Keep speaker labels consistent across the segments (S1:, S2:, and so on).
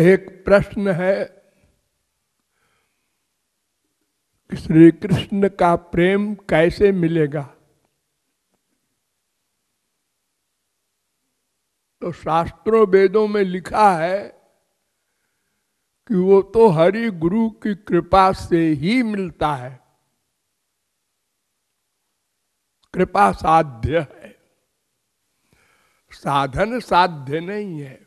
S1: एक प्रश्न है कि श्री कृष्ण का प्रेम कैसे मिलेगा तो शास्त्रों वेदों में लिखा है कि वो तो हरि गुरु की कृपा से ही मिलता है कृपा साध्य है साधन साध्य नहीं है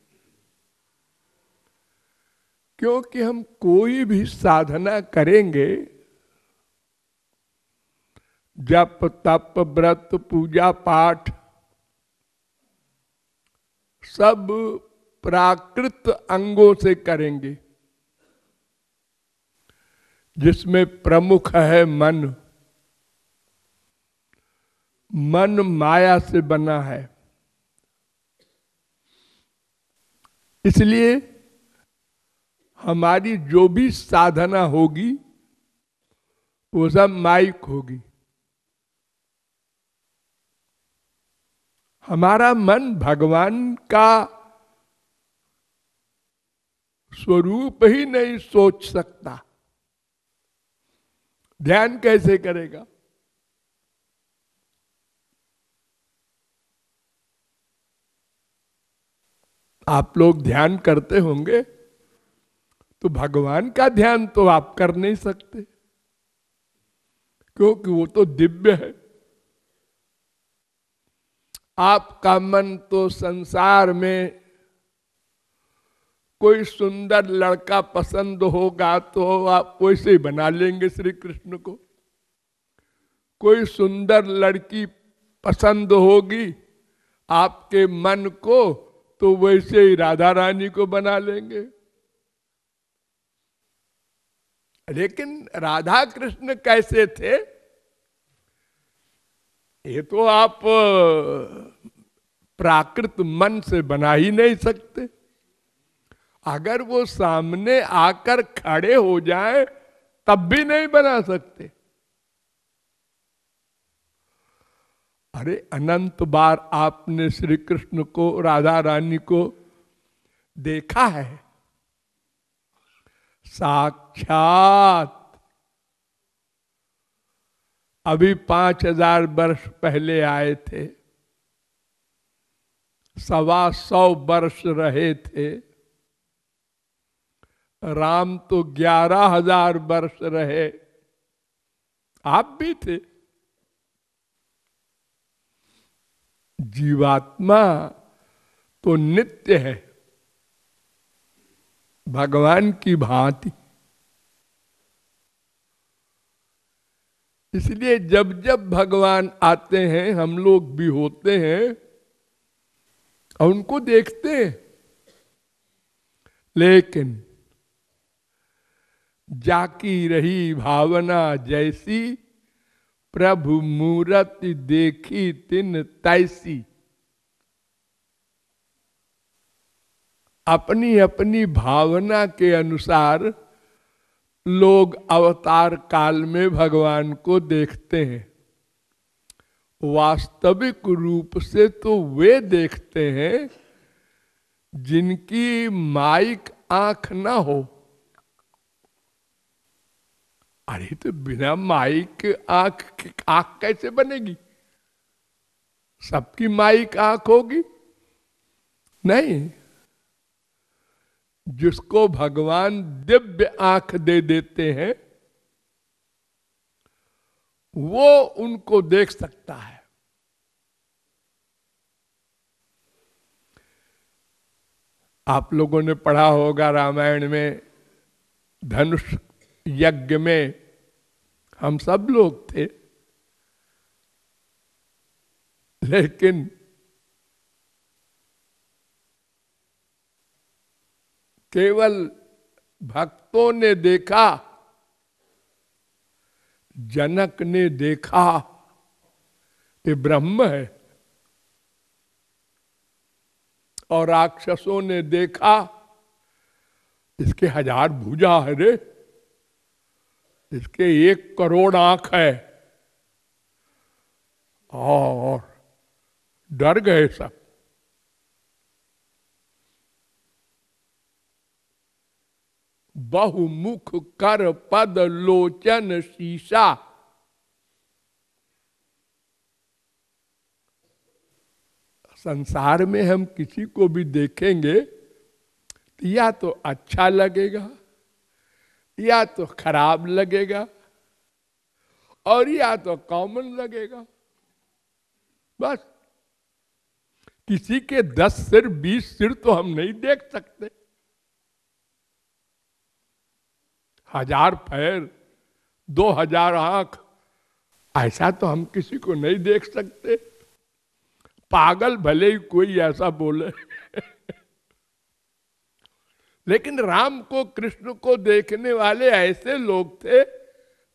S1: क्योंकि हम कोई भी साधना करेंगे जप तप व्रत पूजा पाठ सब प्राकृत अंगों से करेंगे जिसमें प्रमुख है मन मन माया से बना है इसलिए हमारी जो भी साधना होगी वो सब माइक होगी हमारा मन भगवान का स्वरूप ही नहीं सोच सकता ध्यान कैसे करेगा आप लोग ध्यान करते होंगे तो भगवान का ध्यान तो आप कर नहीं सकते क्योंकि वो तो दिव्य है आपका मन तो संसार में कोई सुंदर लड़का पसंद होगा तो आप वैसे ही बना लेंगे श्री कृष्ण को कोई सुंदर लड़की पसंद होगी आपके मन को तो वैसे ही राधा रानी को बना लेंगे लेकिन राधा कृष्ण कैसे थे ये तो आप प्राकृत मन से बना ही नहीं सकते अगर वो सामने आकर खड़े हो जाए तब भी नहीं बना सकते अरे अनंत बार आपने श्री कृष्ण को राधा रानी को देखा है साक्षात अभी पांच हजार वर्ष पहले आए थे सवा सौ वर्ष रहे थे राम तो ग्यारह हजार वर्ष रहे आप भी थे जीवात्मा तो नित्य है भगवान की भांति इसलिए जब जब भगवान आते हैं हम लोग भी होते हैं और उनको देखते हैं लेकिन जाकी रही भावना जैसी प्रभु मूर्ति देखी तिन तैसी अपनी अपनी भावना के अनुसार लोग अवतार काल में भगवान को देखते हैं वास्तविक रूप से तो वे देखते हैं जिनकी माइक आंख ना हो अरे तो बिना माइक आंख आंख कैसे बनेगी सबकी माइक आंख होगी नहीं जिसको भगवान दिव्य आंख दे देते हैं वो उनको देख सकता है आप लोगों ने पढ़ा होगा रामायण में धनुष यज्ञ में हम सब लोग थे लेकिन केवल भक्तों ने देखा जनक ने देखा कि ब्रह्म है और राक्षसों ने देखा इसके हजार भुजा है रे इसके एक करोड़ आंख है और डर गए सब बहुमुख कर पद लोचन शीशा संसार में हम किसी को भी देखेंगे या तो अच्छा लगेगा या तो खराब लगेगा और या तो कॉमन लगेगा बस किसी के दस सिर बीस सिर तो हम नहीं देख सकते हजार पैर दो हजार आंख ऐसा तो हम किसी को नहीं देख सकते पागल भले ही कोई ऐसा बोले लेकिन राम को कृष्ण को देखने वाले ऐसे लोग थे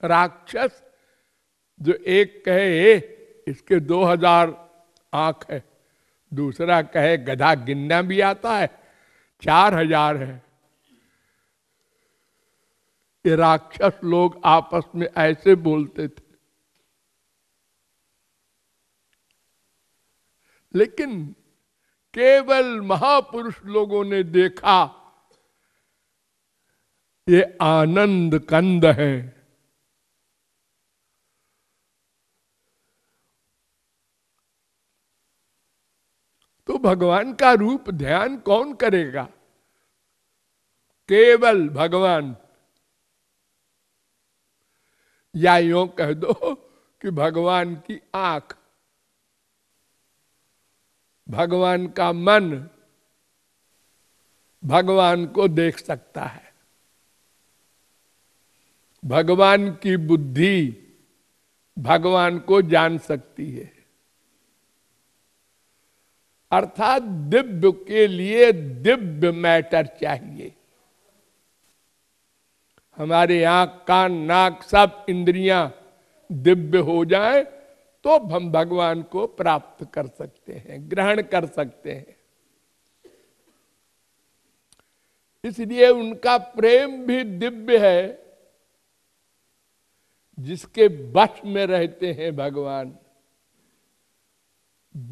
S1: राक्षस जो एक कहे ए, इसके दो हजार आंख है दूसरा कहे गधा गिनना भी आता है चार हजार है राक्षस लोग आपस में ऐसे बोलते थे लेकिन केवल महापुरुष लोगों ने देखा ये आनंद कंद है तो भगवान का रूप ध्यान कौन करेगा केवल भगवान या यो कह दो कि भगवान की आंख भगवान का मन भगवान को देख सकता है भगवान की बुद्धि भगवान को जान सकती है अर्थात दिव्य के लिए दिव्य मैटर चाहिए हमारे आंख कान नाक सब इंद्रियां दिव्य हो जाए तो हम भगवान को प्राप्त कर सकते हैं ग्रहण कर सकते हैं इसलिए उनका प्रेम भी दिव्य है जिसके वश में रहते हैं भगवान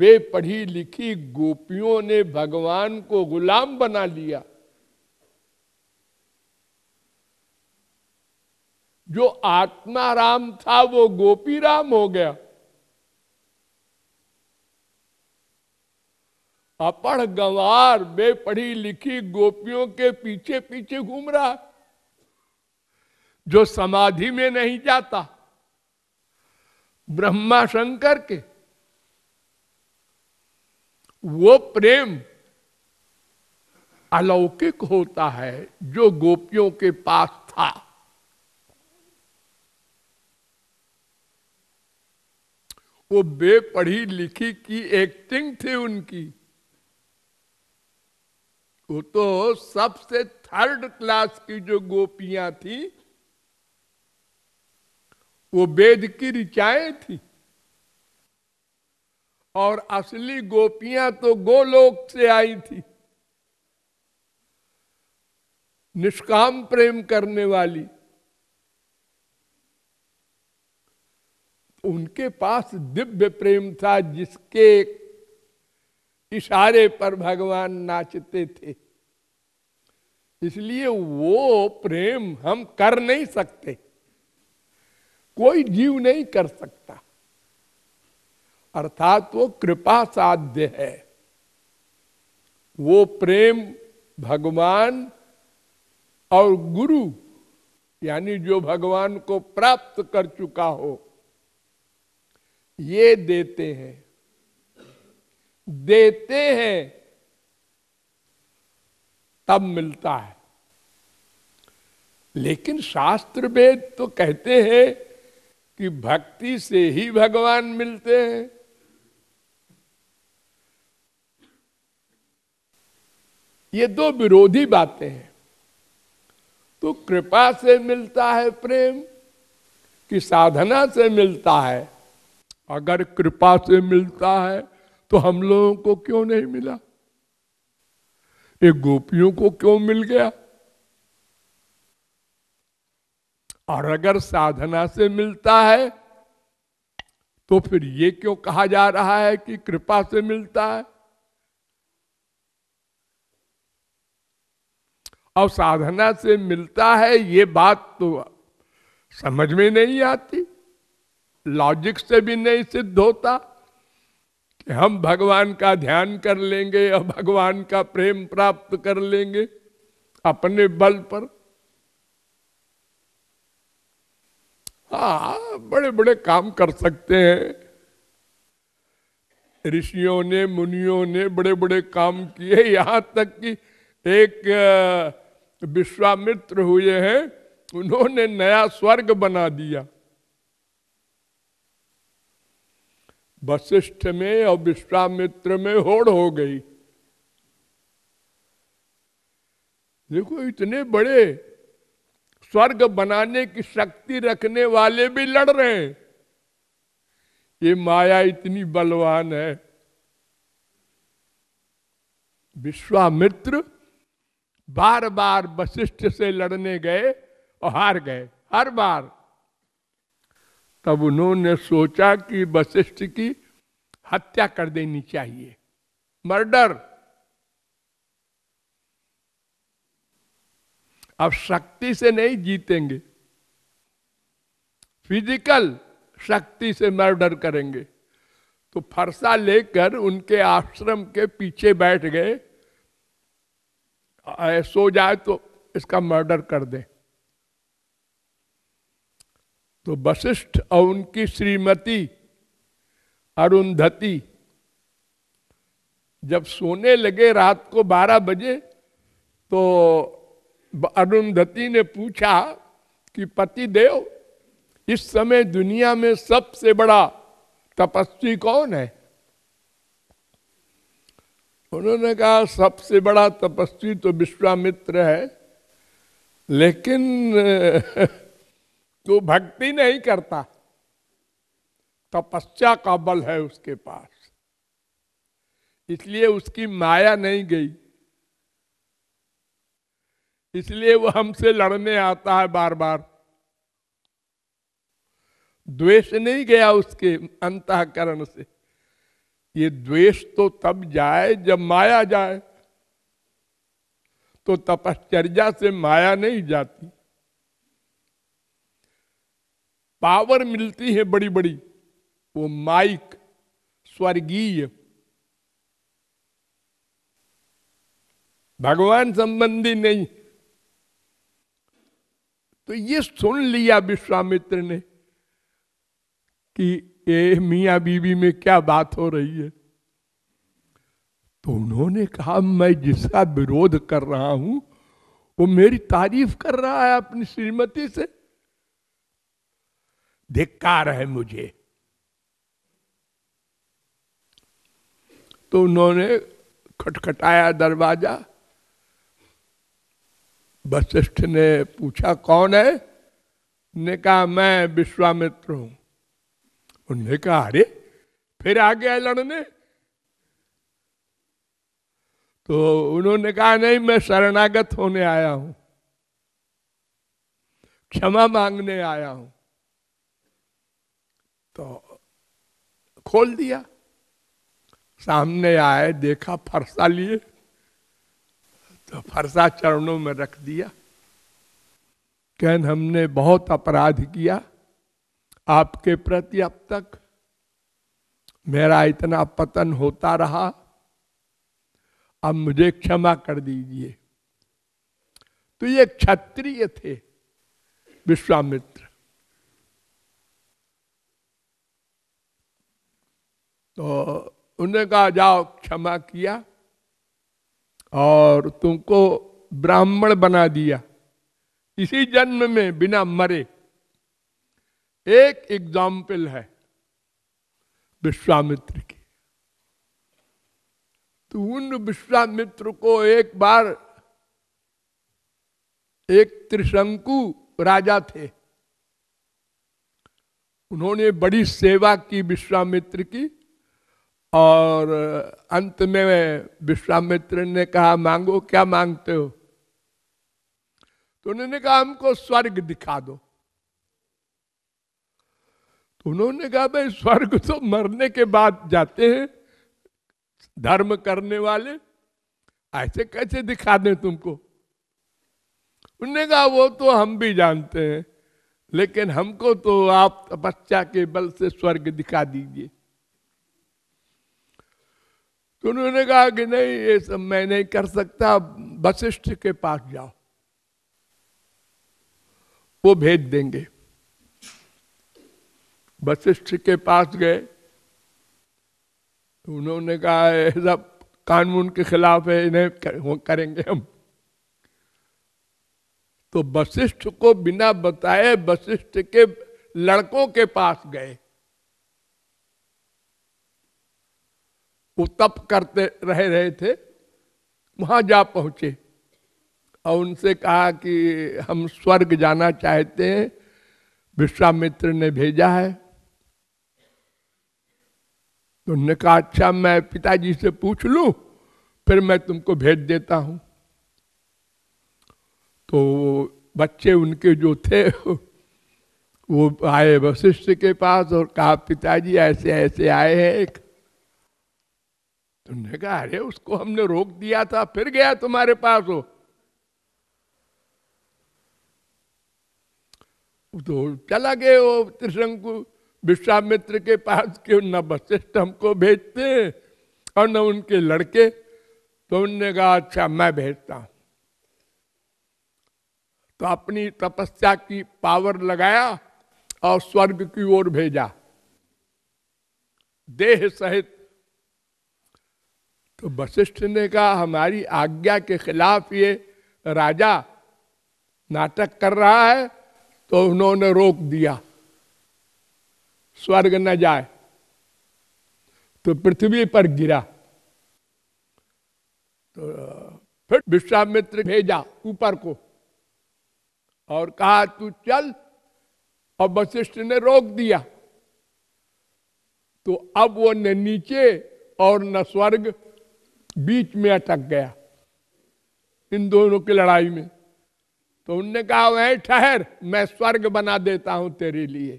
S1: बेपढ़ी लिखी गोपियों ने भगवान को गुलाम बना लिया जो आत्मा राम था वो गोपी राम हो गया अपढ़ गंवार बेपढ़ी लिखी गोपियों के पीछे पीछे घूम रहा जो समाधि में नहीं जाता ब्रह्मा शंकर के वो प्रेम अलौकिक होता है जो गोपियों के पास था वो बेपढ़ी लिखी की एक्टिंग थी उनकी वो तो सबसे थर्ड क्लास की जो गोपियां थी वो वेद की ऋचाएं थी और असली गोपियां तो गोलोक से आई थी निष्काम प्रेम करने वाली उनके पास दिव्य प्रेम था जिसके इशारे पर भगवान नाचते थे इसलिए वो प्रेम हम कर नहीं सकते कोई जीव नहीं कर सकता अर्थात वो कृपा साध्य है वो प्रेम भगवान और गुरु यानी जो भगवान को प्राप्त कर चुका हो ये देते हैं देते हैं तब मिलता है लेकिन शास्त्र वेद तो कहते हैं कि भक्ति से ही भगवान मिलते हैं ये दो विरोधी बातें हैं तो कृपा से मिलता है प्रेम कि साधना से मिलता है अगर कृपा से मिलता है तो हम लोगों को क्यों नहीं मिला ये गोपियों को क्यों मिल गया और अगर साधना से मिलता है तो फिर ये क्यों कहा जा रहा है कि कृपा से मिलता है और साधना से मिलता है ये बात तो समझ में नहीं आती लॉजिक से भी नहीं सिद्ध होता कि हम भगवान का ध्यान कर लेंगे या भगवान का प्रेम प्राप्त कर लेंगे अपने बल पर हा बड़े बड़े काम कर सकते हैं ऋषियों ने मुनियों ने बड़े बड़े काम किए यहां तक कि एक विश्वामित्र हुए हैं उन्होंने नया स्वर्ग बना दिया वशिष्ठ में और विश्वामित्र में होड़ हो गई देखो इतने बड़े स्वर्ग बनाने की शक्ति रखने वाले भी लड़ रहे हैं ये माया इतनी बलवान है विश्वामित्र बार बार वशिष्ठ से लड़ने गए और हार गए हर बार तब उन्होंने सोचा कि वशिष्ठ की हत्या कर देनी चाहिए मर्डर अब शक्ति से नहीं जीतेंगे फिजिकल शक्ति से मर्डर करेंगे तो फरसा लेकर उनके आश्रम के पीछे बैठ गए सो जाए तो इसका मर्डर कर दें तो वशिष्ठ और उनकी श्रीमती अरुंधति जब सोने लगे रात को 12 बजे तो अरुंधति ने पूछा कि पति देव इस समय दुनिया में सबसे बड़ा तपस्वी कौन है उन्होंने कहा सबसे बड़ा तपस्वी तो विश्वामित्र है लेकिन तू भक्ति नहीं करता तपस्या का बल है उसके पास इसलिए उसकी माया नहीं गई इसलिए वो हमसे लड़ने आता है बार बार द्वेष नहीं गया उसके अंतकरण से ये द्वेष तो तब जाए जब माया जाए तो तपश्चर्या से माया नहीं जाती पावर मिलती है बड़ी बड़ी वो माइक स्वर्गीय भगवान संबंधी नहीं तो ये सुन लिया विश्वामित्र ने कि ए मिया बीबी में क्या बात हो रही है तो उन्होंने कहा मैं जिसका विरोध कर रहा हूं वो मेरी तारीफ कर रहा है अपनी श्रीमती से धिक्कार है मुझे तो उन्होंने खटखटाया दरवाजा वशिष्ठ ने पूछा कौन है ने कहा मैं विश्वामित्र हूं उन्होंने कहा अरे फिर आ गया लड़ने तो उन्होंने कहा नहीं मैं शरणागत होने आया हूं क्षमा मांगने आया हूं तो खोल दिया सामने आए देखा फरसा लिए तो फरसा चरणों में रख दिया कहन हमने बहुत अपराध किया आपके प्रति अब तक मेरा इतना पतन होता रहा अब मुझे क्षमा कर दीजिए तो ये क्षत्रिय थे विश्वामित्र तो उन्हें कहा जाओ क्षमा किया और तुमको ब्राह्मण बना दिया इसी जन्म में बिना मरे एक एग्जाम्पल है विश्वामित्र की तो उन विश्वामित्र को एक बार एक त्रिशंकु राजा थे उन्होंने बड़ी सेवा की विश्वामित्र की और अंत में विश्वामित्र ने कहा मांगो क्या मांगते हो तो उन्होंने कहा हमको स्वर्ग दिखा दो तो उन्होंने कहा भाई स्वर्ग तो मरने के बाद जाते हैं धर्म करने वाले ऐसे कैसे दिखा दें तुमको उन्होंने कहा वो तो हम भी जानते हैं लेकिन हमको तो आप तपस्या के बल से स्वर्ग दिखा दीजिए तो उन्होंने कहा कि नहीं ये सब मैं नहीं कर सकता वशिष्ठ के पास जाओ वो भेज देंगे वशिष्ठ के पास गए उन्होंने कहा सब कानून के खिलाफ है इन्हें करेंगे हम तो वशिष्ठ को बिना बताए वशिष्ठ के लड़कों के पास गए वो तप करते रह रहे थे वहां जा पहुंचे और उनसे कहा कि हम स्वर्ग जाना चाहते हैं विश्वामित्र ने भेजा है तो उन्होंने कहा अच्छा मैं पिताजी से पूछ लू फिर मैं तुमको भेज देता हूं तो बच्चे उनके जो थे वो आए वशिष्ठ के पास और कहा पिताजी ऐसे ऐसे आए हैं एक तुमने कहा अरे उसको हमने रोक दिया था फिर गया तुम्हारे पास हो तो चला गए वो त्रिशंकु विश्वामित्र के पास क्यों न वशिष्ठ हमको भेजते हैं और न उनके लड़के तो उनने कहा अच्छा मैं भेजता हूं तो अपनी तपस्या की पावर लगाया और स्वर्ग की ओर भेजा देह सहित तो वशिष्ठ ने कहा हमारी आज्ञा के खिलाफ ये राजा नाटक कर रहा है तो उन्होंने रोक दिया स्वर्ग न जाए तो पृथ्वी पर गिरा तो फिर विश्वामित्र भेजा ऊपर को और कहा तू चल और वशिष्ठ ने रोक दिया तो अब वो न नीचे और न स्वर्ग बीच में अटक गया इन दोनों की लड़ाई में तो उनने कहा वह ठहर मैं स्वर्ग बना देता हूं तेरे लिए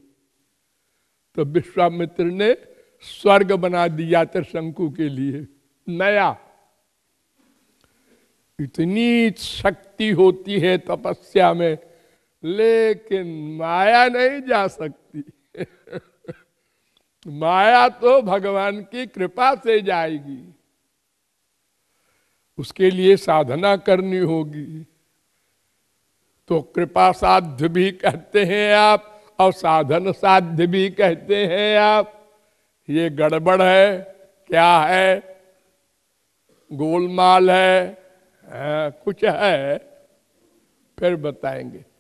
S1: तो विश्वामित्र ने स्वर्ग बना दिया त्रिशंकु के लिए नया इतनी शक्ति होती है तपस्या में लेकिन माया नहीं जा सकती माया तो भगवान की कृपा से जाएगी उसके लिए साधना करनी होगी तो कृपा साध्य भी कहते हैं आप और साधन साध्य भी कहते हैं आप ये गड़बड़ है क्या है गोलमाल है आ, हाँ, कुछ है फिर बताएंगे